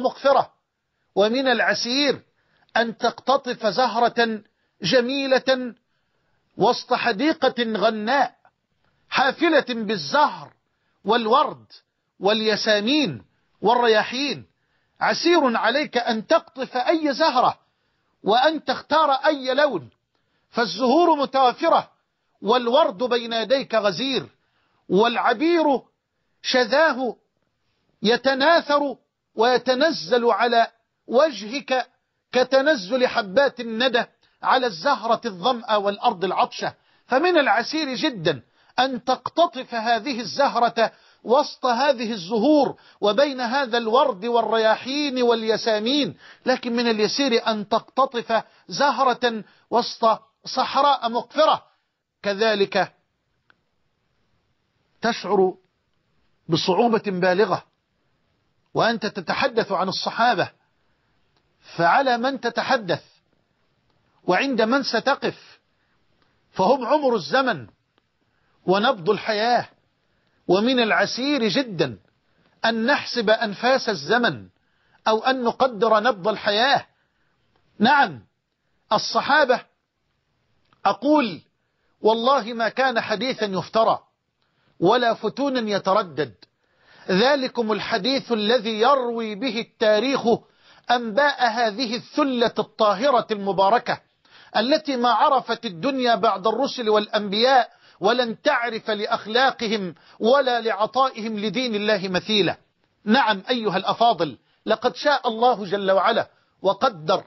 المغفرة ومن العسير أن تقتطف زهرة جميلة وسط حديقة غناء حافلة بالزهر والورد والياسمين والرياحين عسير عليك أن تقطف أي زهرة وأن تختار أي لون فالزهور متوافرة والورد بين يديك غزير والعبير شذاه يتناثر ويتنزل على وجهك كتنزل حبات الندى على الزهرة الظمأ والأرض العطشة فمن العسير جدا أن تقتطف هذه الزهرة وسط هذه الزهور وبين هذا الورد والرياحين واليسامين لكن من اليسير أن تقتطف زهرة وسط صحراء مقفرة كذلك تشعر بصعوبة بالغة وأنت تتحدث عن الصحابة فعلى من تتحدث وعند من ستقف فهم عمر الزمن ونبض الحياة ومن العسير جدا أن نحسب أنفاس الزمن أو أن نقدر نبض الحياة نعم الصحابة أقول والله ما كان حديثا يفترى ولا فتونا يتردد ذلكم الحديث الذي يروي به التاريخ أنباء هذه الثلة الطاهرة المباركة التي ما عرفت الدنيا بعد الرسل والأنبياء ولن تعرف لأخلاقهم ولا لعطائهم لدين الله مثيلة نعم أيها الأفاضل لقد شاء الله جل وعلا وقدر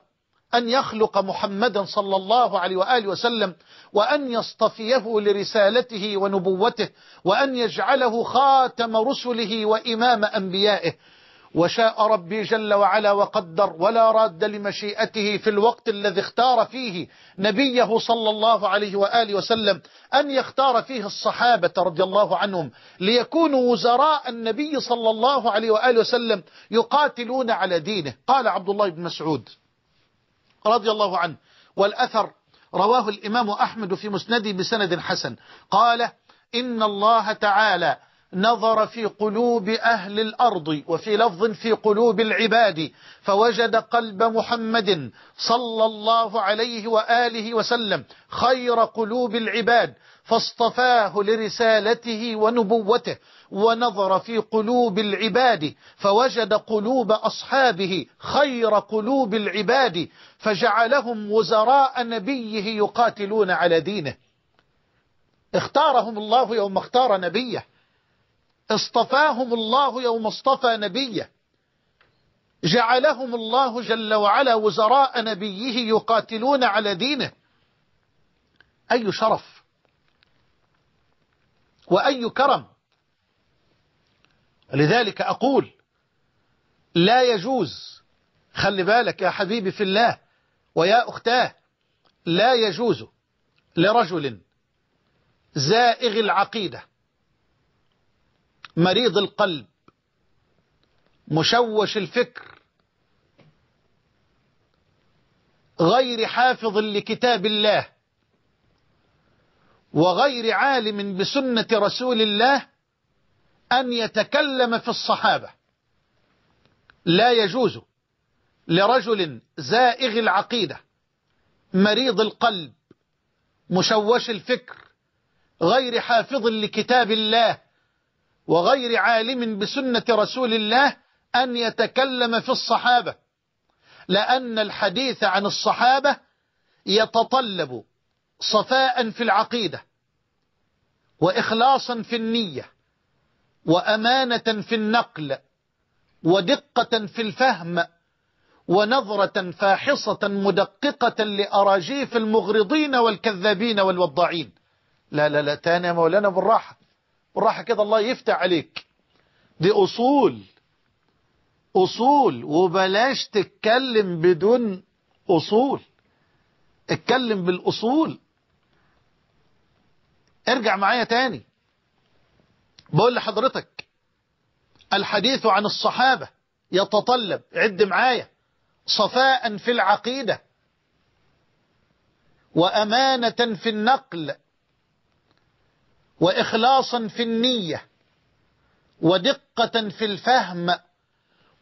أن يخلق محمدا صلى الله عليه وآله وسلم وأن يصطفيه لرسالته ونبوته وأن يجعله خاتم رسله وإمام أنبيائه وشاء ربي جل وعلا وقدر ولا راد لمشيئته في الوقت الذي اختار فيه نبيه صلى الله عليه وآله وسلم أن يختار فيه الصحابة رضي الله عنهم ليكونوا وزراء النبي صلى الله عليه وآله وسلم يقاتلون على دينه قال عبد الله بن مسعود رضي الله عنه والأثر رواه الإمام أحمد في مسنده بسند حسن قال إن الله تعالى نظر في قلوب أهل الأرض وفي لفظ في قلوب العباد فوجد قلب محمد صلى الله عليه وآله وسلم خير قلوب العباد فاصطفاه لرسالته ونبوته ونظر في قلوب العباد فوجد قلوب أصحابه خير قلوب العباد فجعلهم وزراء نبيه يقاتلون على دينه اختارهم الله يوم اختار نبيه اصطفاهم الله يوم اصطفى نبيه جعلهم الله جل وعلا وزراء نبيه يقاتلون على دينه أي شرف وأي كرم لذلك أقول لا يجوز خلي بالك يا حبيبي في الله ويا أختاه لا يجوز لرجل زائغ العقيدة مريض القلب مشوش الفكر غير حافظ لكتاب الله وغير عالم بسنة رسول الله أن يتكلم في الصحابة لا يجوز لرجل زائغ العقيدة مريض القلب مشوش الفكر غير حافظ لكتاب الله وغير عالم بسنة رسول الله أن يتكلم في الصحابة لأن الحديث عن الصحابة يتطلب صفاء في العقيدة وإخلاصا في النية وأمانة في النقل ودقة في الفهم ونظرة فاحصة مدققة لأراجيف المغرضين والكذابين والوضاعين لا لا لا تاني يا مولانا بالراحة بالراحة كده الله يفتح عليك دي أصول أصول وبلاش تتكلم بدون أصول اتكلم بالأصول ارجع معايا تاني بقول لحضرتك الحديث عن الصحابة يتطلب عد معايا صفاء في العقيدة وأمانة في النقل وإخلاصا في النية ودقة في الفهم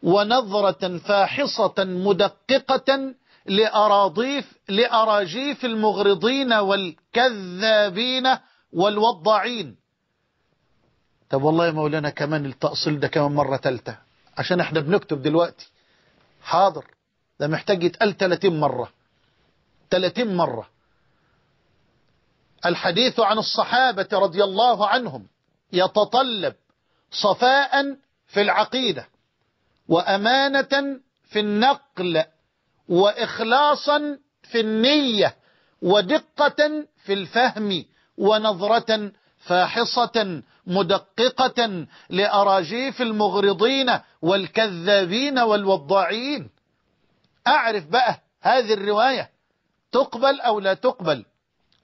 ونظرة فاحصة مدققة لأراضيف لأراجيف المغرضين والكذابين والوضاعين طب والله يا مولانا كمان التأصيل ده كمان مرة تالتة عشان احنا بنكتب دلوقتي حاضر ده محتاج يتقال 30 مرة 30 مرة الحديث عن الصحابة رضي الله عنهم يتطلب صفاء في العقيدة وأمانة في النقل وإخلاصا في النية ودقة في الفهم ونظرة فاحصة مدققة لأراجيف المغرضين والكذابين والوضاعين أعرف بقى هذه الرواية تقبل أو لا تقبل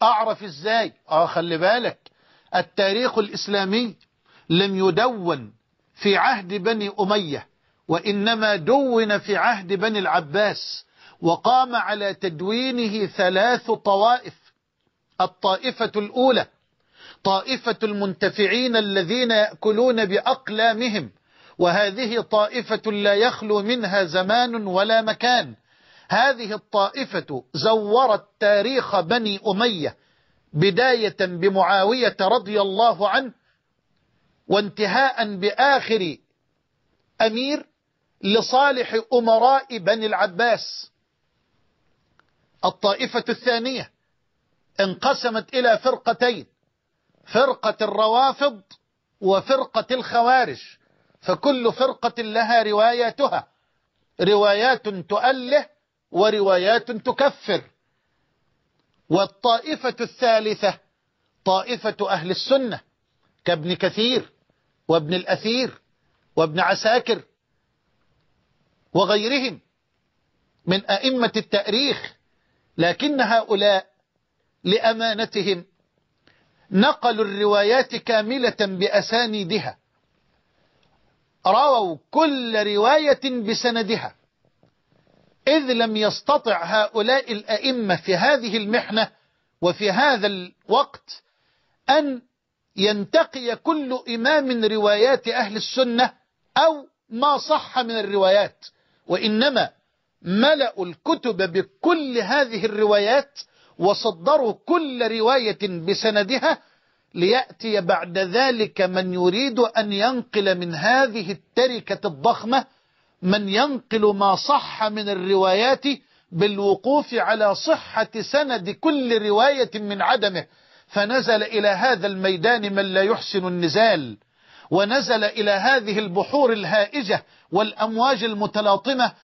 أعرف إزاي آه خلي بالك التاريخ الإسلامي لم يدون في عهد بني أمية وإنما دون في عهد بني العباس وقام على تدوينه ثلاث طوائف الطائفة الأولى طائفة المنتفعين الذين يأكلون بأقلامهم وهذه طائفة لا يخلو منها زمان ولا مكان هذه الطائفة زورت تاريخ بني أمية بداية بمعاوية رضي الله عنه وانتهاء بآخر أمير لصالح أمراء بني العباس الطائفة الثانية انقسمت إلى فرقتين فرقة الروافض وفرقة الخوارج فكل فرقة لها رواياتها روايات تؤله وروايات تكفر والطائفة الثالثة طائفة أهل السنة كابن كثير وابن الأثير وابن عساكر وغيرهم من أئمة التأريخ لكن هؤلاء لأمانتهم نقلوا الروايات كاملة بأسانيدها رووا كل رواية بسندها إذ لم يستطع هؤلاء الأئمة في هذه المحنة وفي هذا الوقت أن ينتقي كل إمام روايات أهل السنة أو ما صح من الروايات وإنما ملأوا الكتب بكل هذه الروايات وصدروا كل رواية بسندها ليأتي بعد ذلك من يريد أن ينقل من هذه التركة الضخمة من ينقل ما صح من الروايات بالوقوف على صحة سند كل رواية من عدمه فنزل إلى هذا الميدان من لا يحسن النزال ونزل إلى هذه البحور الهائجة والأمواج المتلاطمة